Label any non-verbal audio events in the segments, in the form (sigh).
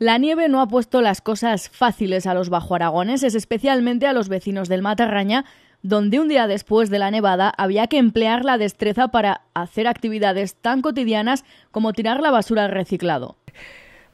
La nieve no ha puesto las cosas fáciles a los bajoaragoneses, especialmente a los vecinos del Matarraña, donde un día después de la nevada había que emplear la destreza para hacer actividades tan cotidianas como tirar la basura al reciclado.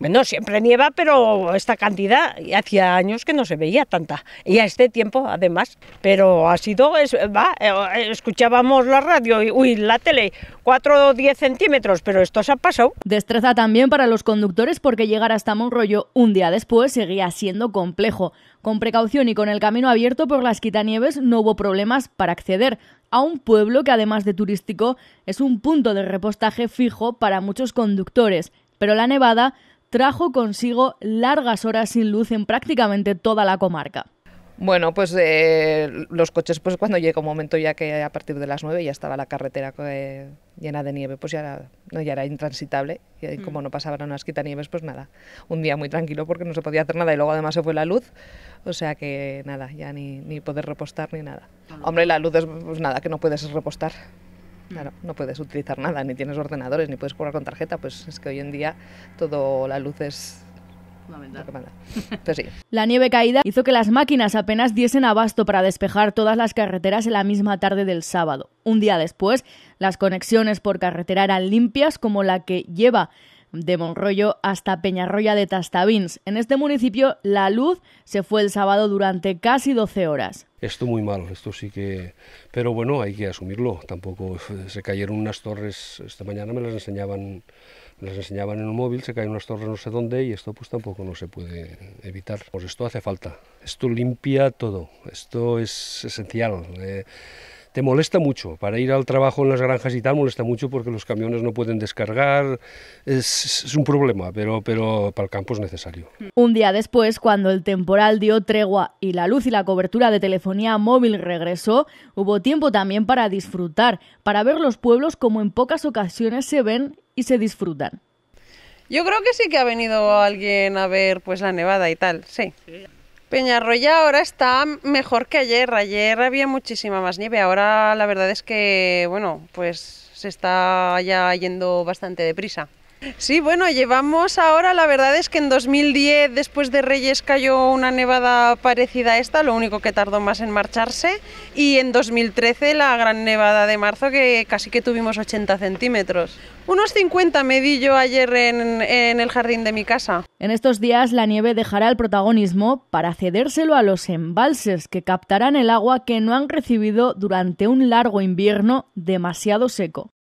Bueno, siempre nieva, pero esta cantidad hacía años que no se veía tanta. Y a este tiempo, además. Pero ha sido, es, va, eh, escuchábamos la radio y uy, la tele, 4 o 10 centímetros, pero esto se ha pasado. Destreza también para los conductores porque llegar hasta Monroyo un día después seguía siendo complejo. Con precaución y con el camino abierto por las quitanieves no hubo problemas para acceder a un pueblo que además de turístico es un punto de repostaje fijo para muchos conductores. Pero la nevada trajo consigo largas horas sin luz en prácticamente toda la comarca. Bueno, pues eh, los coches, pues cuando llega un momento ya que a partir de las nueve ya estaba la carretera eh, llena de nieve, pues ya era, no, ya era intransitable. Y como mm. no pasaban unas quitanieves, pues nada, un día muy tranquilo porque no se podía hacer nada y luego además se fue la luz. O sea que nada, ya ni, ni poder repostar ni nada. Hombre, la luz es pues nada, que no puedes repostar. Claro, no puedes utilizar nada, ni tienes ordenadores, ni puedes cobrar con tarjeta, pues es que hoy en día todo la luz es pues sí. (laughs) La nieve caída hizo que las máquinas apenas diesen abasto para despejar todas las carreteras en la misma tarde del sábado. Un día después, las conexiones por carretera eran limpias como la que lleva de Monroyo hasta Peñarroya de Tastavins. En este municipio la luz se fue el sábado durante casi 12 horas. Esto muy mal, esto sí que... Pero bueno, hay que asumirlo. Tampoco eh, se cayeron unas torres, esta mañana me las enseñaban les enseñaban en un móvil, se caen unas torres no sé dónde y esto pues tampoco no se puede evitar. Pues esto hace falta, esto limpia todo, esto es esencial. Eh te molesta mucho. Para ir al trabajo en las granjas y tal molesta mucho porque los camiones no pueden descargar. Es, un problema, pero, pero para el campo es necesario. Un día después, cuando el temporal dio tregua y la luz y la cobertura de telefonía móvil regresó, hubo tiempo también para disfrutar, para ver los pueblos como en pocas ocasiones se ven y se disfrutan. Yo creo que sí que ha venido alguien a ver pues la nevada y tal, sí. Peñarroya ahora está mejor que ayer. Ayer había muchísima más nieve. Ahora la verdad es que, bueno, pues se está ya yendo bastante deprisa. Sí, bueno, llevamos ahora, la verdad es que en 2010, después de Reyes, cayó una nevada parecida a esta, lo único que tardó más en marcharse, y en 2013 la gran nevada de marzo, que casi que tuvimos 80 centímetros. Unos 50 medí yo ayer en, en el jardín de mi casa. En estos días la nieve dejará el protagonismo para cedérselo a los embalses, que captarán el agua que no han recibido durante un largo invierno demasiado seco.